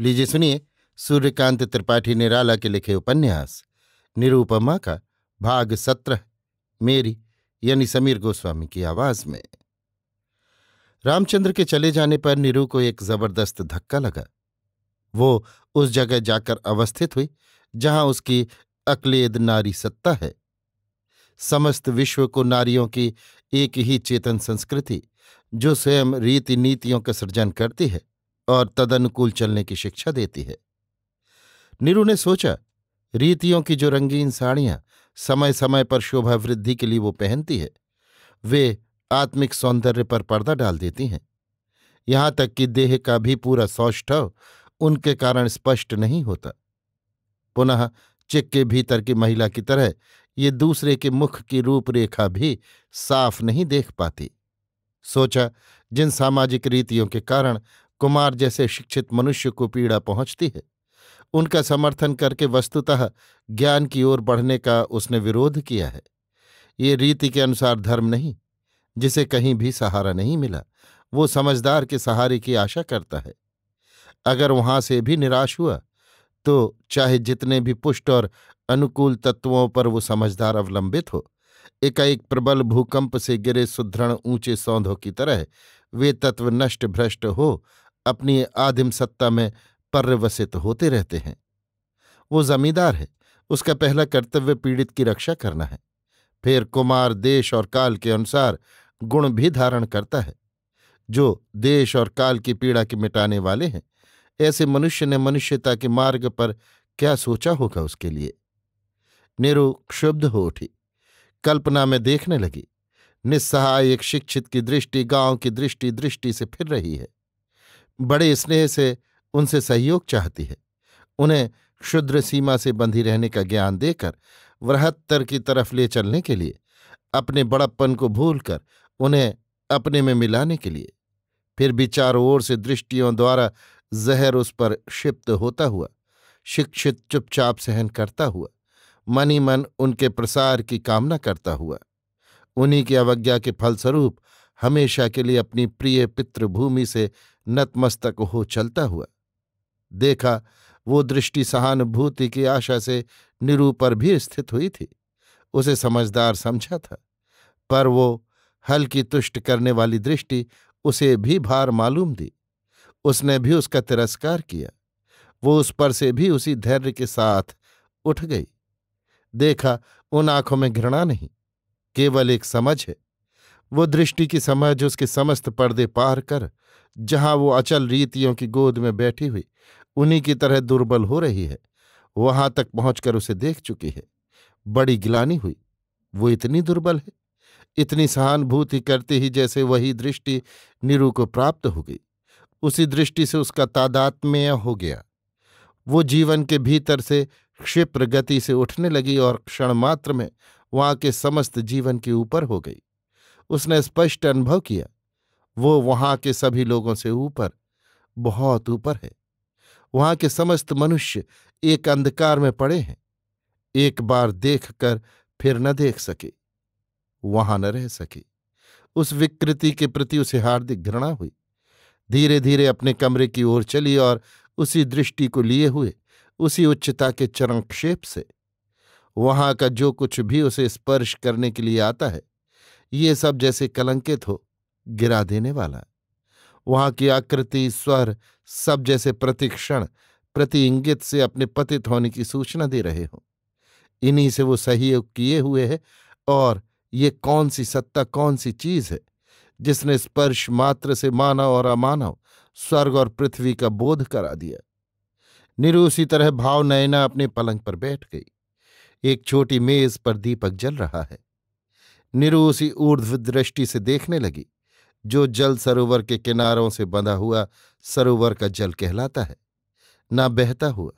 लीजिए सुनिए सूर्यकांत त्रिपाठी निराला के लिखे उपन्यास निरूपमा का भाग सत्रह मेरी यानी समीर गोस्वामी की आवाज में रामचंद्र के चले जाने पर निरू को एक जबरदस्त धक्का लगा वो उस जगह जाकर अवस्थित हुई जहां उसकी अक्लेद नारी सत्ता है समस्त विश्व को नारियों की एक ही चेतन संस्कृति जो स्वयं रीति नीतियों का सृजन करती है और तदनुकूल चलने की शिक्षा देती है नीरू ने सोचा रीतियों की जो रंगीन साड़ियां समय समय पर शोभा वृद्धि के लिए वो पहनती है वे आत्मिक सौंदर्य पर पर्दा डाल देती हैं यहां तक कि देह का भी पूरा सौष्ठव उनके कारण स्पष्ट नहीं होता पुनः चिक के भीतर की महिला की तरह ये दूसरे के मुख की रूपरेखा भी साफ नहीं देख पाती सोचा जिन सामाजिक रीतियों के कारण कुमार जैसे शिक्षित मनुष्य को पीड़ा पहुंचती है उनका समर्थन करके वस्तुतः ज्ञान की ओर बढ़ने का उसने विरोध किया है ये रीति के अनुसार धर्म नहीं जिसे कहीं भी सहारा नहीं मिला वो समझदार के सहारे की आशा करता है अगर वहां से भी निराश हुआ तो चाहे जितने भी पुष्ट और अनुकूल तत्वों पर वो समझदार अवलंबित हो एकाएक प्रबल भूकंप से गिरे सुदृढ़ ऊंचे सौंधों की तरह वे तत्व नष्ट भ्रष्ट हो अपनी आदिम सत्ता में पर्यवसित होते रहते हैं वो जमींदार है उसका पहला कर्तव्य पीड़ित की रक्षा करना है फिर कुमार देश और काल के अनुसार गुण भी धारण करता है जो देश और काल की पीड़ा के मिटाने वाले हैं ऐसे मनुष्य ने मनुष्यता के मार्ग पर क्या सोचा होगा उसके लिए नेरु क्षुब्ध हो उठी कल्पना में देखने लगी निस्सहाय एक शिक्षित की दृष्टि गांव की दृष्टि दृष्टि से फिर रही है बड़े स्नेह से उनसे सहयोग चाहती है उन्हें क्षुद्र सीमा से बंधी रहने का ज्ञान देकर वृहत्तर की तरफ ले चलने के लिए अपने बड़प्पन को भूलकर उन्हें अपने में मिलाने के लिए फिर भी चारों ओर से दृष्टियों द्वारा जहर उस पर क्षिप्त होता हुआ शिक्षित चुपचाप सहन करता हुआ मनी मन उनके प्रसार की कामना करता हुआ उन्हीं की अवज्ञा के फलस्वरूप हमेशा के लिए अपनी प्रिय पितृभूमि से नतमस्तक हो चलता हुआ देखा वो दृष्टि सहानुभूति की आशा से निरूपर भी स्थित हुई थी उसे समझदार समझा था पर वो हल्की तुष्ट करने वाली दृष्टि उसे भी भार मालूम दी उसने भी उसका तिरस्कार किया वो उस पर से भी उसी धैर्य के साथ उठ गई देखा उन आंखों में घृणा नहीं केवल एक समझ है वो दृष्टि की समझ उसके समस्त पर्दे पार कर जहां वो अचल रीतियों की गोद में बैठी हुई उन्हीं की तरह दुर्बल हो रही है वहां तक पहुंचकर उसे देख चुकी है बड़ी गिलानी हुई वो इतनी दुर्बल है इतनी सहानुभूति करते ही जैसे वही दृष्टि नीरू को प्राप्त हो गई उसी दृष्टि से उसका तादात्म्य हो गया वो जीवन के भीतर से क्षिप्र गति से उठने लगी और क्षण मात्र में वहां के समस्त जीवन के ऊपर हो गई उसने स्पष्ट अनुभव किया वो वहां के सभी लोगों से ऊपर बहुत ऊपर है वहां के समस्त मनुष्य एक अंधकार में पड़े हैं एक बार देख कर फिर न देख सके वहां न रह सके उस विकृति के प्रति उसे हार्दिक घृणा हुई धीरे धीरे अपने कमरे की ओर चली और उसी दृष्टि को लिए हुए उसी उच्चता के चरणक्षेप से वहां का जो कुछ भी उसे स्पर्श करने के लिए आता है ये सब जैसे कलंकित हो गिरा देने वाला वहां की आकृति स्वर सब जैसे प्रतिक्षण प्रति इंगित से अपने पतित होने की सूचना दे रहे हो इन्हीं से वो सहयोग किए हुए है और ये कौन सी सत्ता कौन सी चीज है जिसने स्पर्श मात्र से मानव और अमानव स्वर्ग और पृथ्वी का बोध करा दिया निरु उसी तरह भाव नयना अपने पलंग पर बैठ गई एक छोटी मेज पर दीपक जल रहा है नीरू उसी ऊर्ध्व दृष्टि से देखने लगी जो जल सरोवर के किनारों से बंधा हुआ सरोवर का जल कहलाता है ना बहता हुआ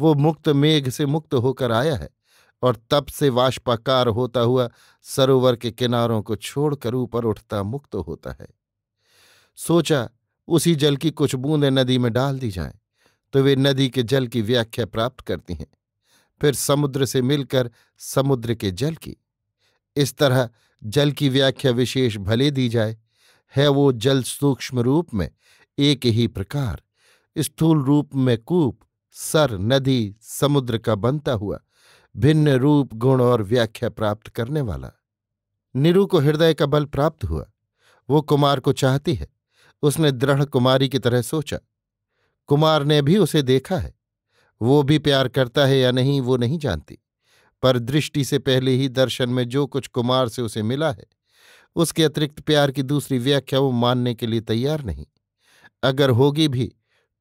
वो मुक्त मेघ से मुक्त होकर आया है और तप से वाष्पाकार होता हुआ सरोवर के किनारों को छोड़कर ऊपर उठता मुक्त होता है सोचा उसी जल की कुछ बूंदें नदी में डाल दी जाएं तो वे नदी के जल की व्याख्या प्राप्त करती हैं फिर समुद्र से मिलकर समुद्र के जल की इस तरह जल की व्याख्या विशेष भले दी जाए है वो जल सूक्ष्म रूप में एक ही प्रकार स्थूल रूप में कूप सर नदी समुद्र का बनता हुआ भिन्न रूप गुण और व्याख्या प्राप्त करने वाला निरु को हृदय का बल प्राप्त हुआ वो कुमार को चाहती है उसने दृढ़ कुमारी की तरह सोचा कुमार ने भी उसे देखा है वो भी प्यार करता है या नहीं वो नहीं जानती पर दृष्टि से पहले ही दर्शन में जो कुछ कुमार से उसे मिला है उसके अतिरिक्त प्यार की दूसरी व्याख्या वो मानने के लिए तैयार नहीं अगर होगी भी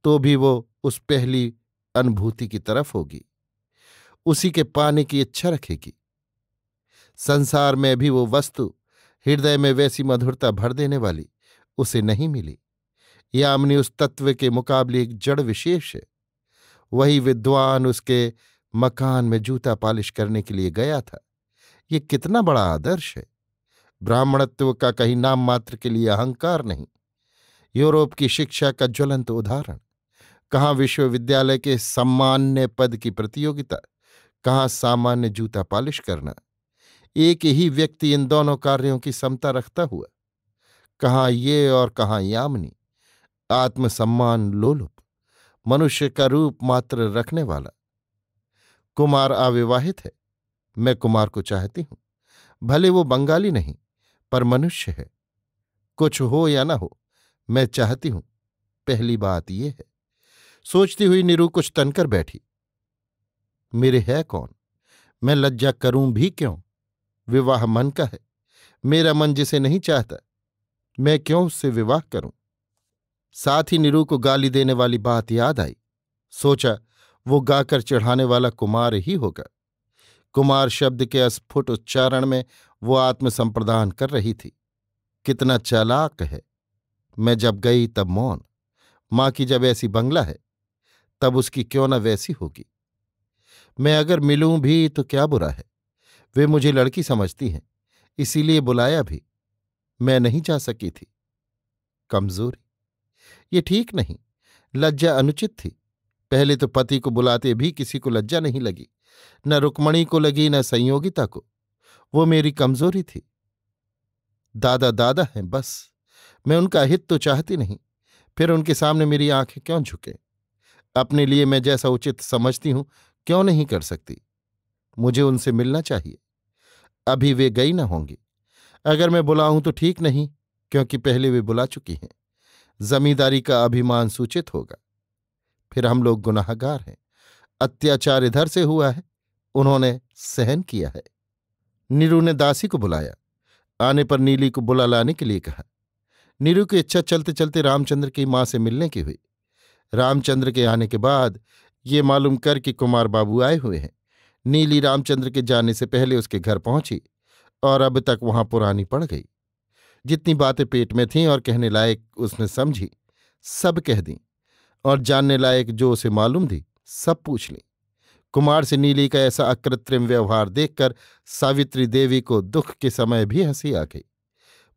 तो भी वो उस पहली अनुभूति की तरफ होगी उसी के पाने की इच्छा रखेगी संसार में भी वो वस्तु हृदय में वैसी मधुरता भर देने वाली उसे नहीं मिली यामनी उस तत्व के मुकाबले एक जड़ विशेष है वही विद्वान उसके मकान में जूता पालिश करने के लिए गया था ये कितना बड़ा आदर्श है ब्राह्मणत्व का कहीं नाम मात्र के लिए अहंकार नहीं यूरोप की शिक्षा का ज्वलंत उदाहरण कहाँ विश्वविद्यालय के सम्मान्य पद की प्रतियोगिता कहाँ सामान्य जूता पालिश करना एक ही व्यक्ति इन दोनों कार्यों की समता रखता हुआ कहाँ ये और कहाँ यामनी आत्मसम्मान लोलुप मनुष्य का रूप मात्र रखने वाला कुमार अविवाहित है मैं कुमार को चाहती हूं भले वो बंगाली नहीं पर मनुष्य है कुछ हो या ना हो मैं चाहती हूं पहली बात यह है सोचती हुई नीरू कुछ तनकर बैठी मेरे है कौन मैं लज्जा करूं भी क्यों विवाह मन का है मेरा मन जिसे नहीं चाहता मैं क्यों उससे विवाह करूं साथ ही निरु को गाली देने वाली बात याद आई सोचा वो गाकर चढ़ाने वाला कुमार ही होगा कुमार शब्द के अस्फुट उच्चारण में वो आत्मसंप्रदान कर रही थी कितना चालाक है मैं जब गई तब मौन माँ की जब ऐसी बंगला है तब उसकी क्यों न वैसी होगी मैं अगर मिलूं भी तो क्या बुरा है वे मुझे लड़की समझती हैं इसीलिए बुलाया भी मैं नहीं जा सकी थी कमजोरी ये ठीक नहीं लज्जा अनुचित थी पहले तो पति को बुलाते भी किसी को लज्जा नहीं लगी न रुक्मणी को लगी न संयोगिता को वो मेरी कमजोरी थी दादा दादा हैं बस मैं उनका हित तो चाहती नहीं फिर उनके सामने मेरी आंखें क्यों झुके अपने लिए मैं जैसा उचित समझती हूं क्यों नहीं कर सकती मुझे उनसे मिलना चाहिए अभी वे गई ना होंगी अगर मैं बुलाऊं तो ठीक नहीं क्योंकि पहले वे बुला चुकी हैं जमींदारी का अभिमान सूचित होगा फिर हम लोग गुनाहगार हैं अत्याचार इधर से हुआ है उन्होंने सहन किया है नीरू ने दासी को बुलाया आने पर नीली को बुला लाने के लिए कहा नीरू की इच्छा चलते चलते रामचंद्र की मां से मिलने की हुई रामचंद्र के आने के बाद ये मालूम कर कि कुमार बाबू आए हुए हैं नीली रामचंद्र के जाने से पहले उसके घर पहुंची और अब तक वहां पुरानी पड़ गई जितनी बातें पेट में थीं और कहने लायक उसने समझी सब कह दीं और जानने लायक जो उसे मालूम थी सब पूछ ली कुमार से नीली का ऐसा अकृत्रिम व्यवहार देखकर सावित्री देवी को दुख के समय भी हंसी आ गई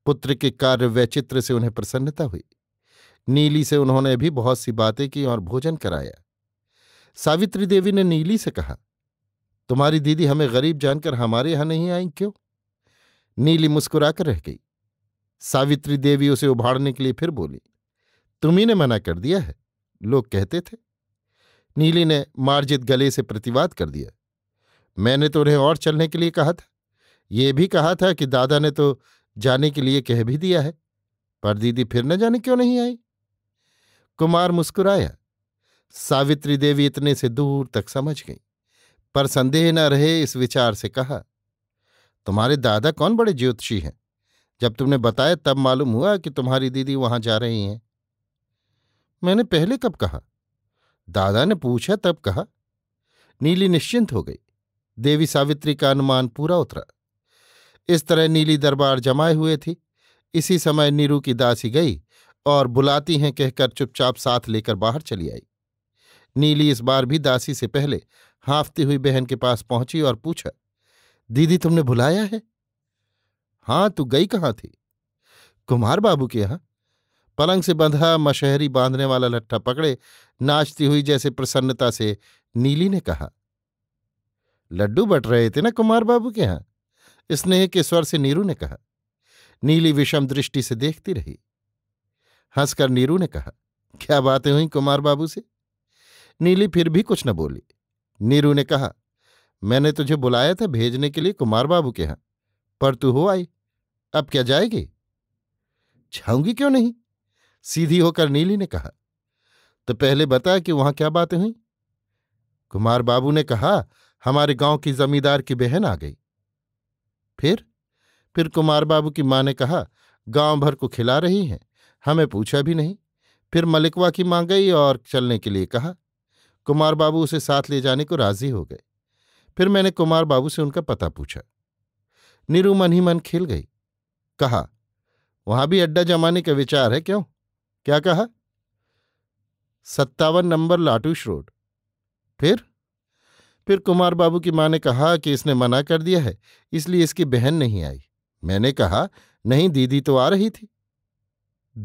पुत्र के कार्य वैचित्र से उन्हें प्रसन्नता हुई नीली से उन्होंने भी बहुत सी बातें की और भोजन कराया सावित्री देवी ने नीली से कहा तुम्हारी दीदी हमें गरीब जानकर हमारे यहां नहीं आई क्यों नीली मुस्कुराकर रह गई सावित्री देवी उसे उभारने के लिए फिर बोली तुम्ही ने मना कर दिया है लोग कहते थे नीली ने मार्जित गले से प्रतिवाद कर दिया मैंने तो उन्हें और चलने के लिए कहा था ये भी कहा था कि दादा ने तो जाने के लिए कह भी दिया है पर दीदी फिर न जाने क्यों नहीं आई कुमार मुस्कुराया सावित्री देवी इतने से दूर तक समझ गई पर संदेह न रहे इस विचार से कहा तुम्हारे दादा कौन बड़े ज्योतिषी हैं जब तुमने बताया तब मालूम हुआ कि तुम्हारी दीदी वहां जा रही हैं मैंने पहले कब कहा दादा ने पूछा तब कहा नीली निश्चिंत हो गई देवी सावित्री का अनुमान पूरा उतरा इस तरह नीली दरबार जमाए हुए थी इसी समय नीरू की दासी गई और बुलाती हैं कहकर चुपचाप साथ लेकर बाहर चली आई नीली इस बार भी दासी से पहले हाँफती हुई बहन के पास पहुंची और पूछा दीदी तुमने बुलाया है हाँ तू गई कहाँ थी कुमार बाबू के यहाँ पलंग से बंधा मशहरी बांधने वाला लट्ठा पकड़े नाचती हुई जैसे प्रसन्नता से नीली ने कहा लड्डू बट रहे थे ना कुमार बाबू के यहां स्नेह के स्वर से नीरू ने कहा नीली विषम दृष्टि से देखती रही हंसकर नीरू ने कहा क्या बातें हुई कुमार बाबू से नीली फिर भी कुछ न बोली नीरू ने कहा मैंने तुझे बुलाया था भेजने के लिए कुमार बाबू के यहां पर तू हो आई अब क्या जाएगी छाऊंगी क्यों नहीं सीधी होकर नीली ने कहा तो पहले बता कि वहां क्या बातें हुई कुमार बाबू ने कहा हमारे गांव की जमींदार की बहन आ गई फिर फिर कुमार बाबू की मां ने कहा गांव भर को खिला रही हैं हमें पूछा भी नहीं फिर मलिकवा की मां गई और चलने के लिए कहा कुमार बाबू उसे साथ ले जाने को राजी हो गए फिर मैंने कुमार बाबू से उनका पता पूछा नीरू मन ही मन खिल गई कहा वहां भी अड्डा जमाने का विचार है क्यों क्या कहा सत्तावन नंबर लाटूश रोड फिर फिर कुमार बाबू की माँ ने कहा कि इसने मना कर दिया है इसलिए इसकी बहन नहीं आई मैंने कहा नहीं दीदी तो आ रही थी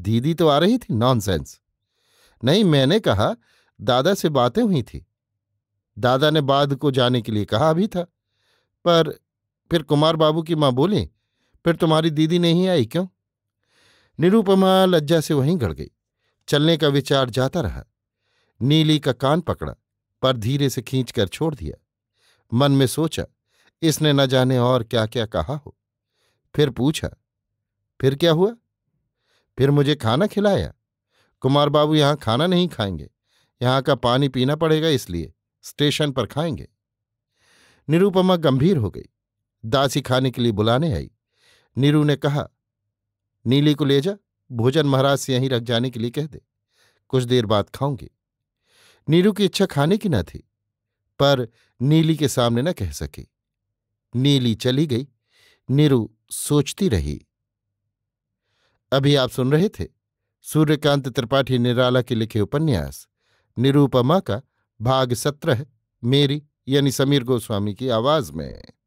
दीदी तो आ रही थी नॉनसेंस नहीं मैंने कहा दादा से बातें हुई थी दादा ने बाद को जाने के लिए कहा भी था पर फिर कुमार बाबू की माँ बोली फिर तुम्हारी दीदी नहीं आई क्यों निरूपमा लज्जा से वहीं गड़ गई चलने का विचार जाता रहा नीली का कान पकड़ा पर धीरे से खींचकर छोड़ दिया मन में सोचा इसने न जाने और क्या क्या कहा हो फिर पूछा फिर क्या हुआ फिर मुझे खाना खिलाया कुमार बाबू यहाँ खाना नहीं खाएंगे यहाँ का पानी पीना पड़ेगा इसलिए स्टेशन पर खाएंगे निरूपमा गंभीर हो गई दासी खाने के लिए बुलाने आई नीरू ने कहा नीली को ले जा भोजन महाराज से यहीं रख जाने के लिए कह दे कुछ देर बाद खाऊंगी नीरू की इच्छा खाने की न थी पर नीली के सामने न कह सकी नीली चली गई नीरू सोचती रही अभी आप सुन रहे थे सूर्यकांत त्रिपाठी निराला के लिखे उपन्यास निरूपमा का भाग सत्रह मेरी यानी समीर गोस्वामी की आवाज में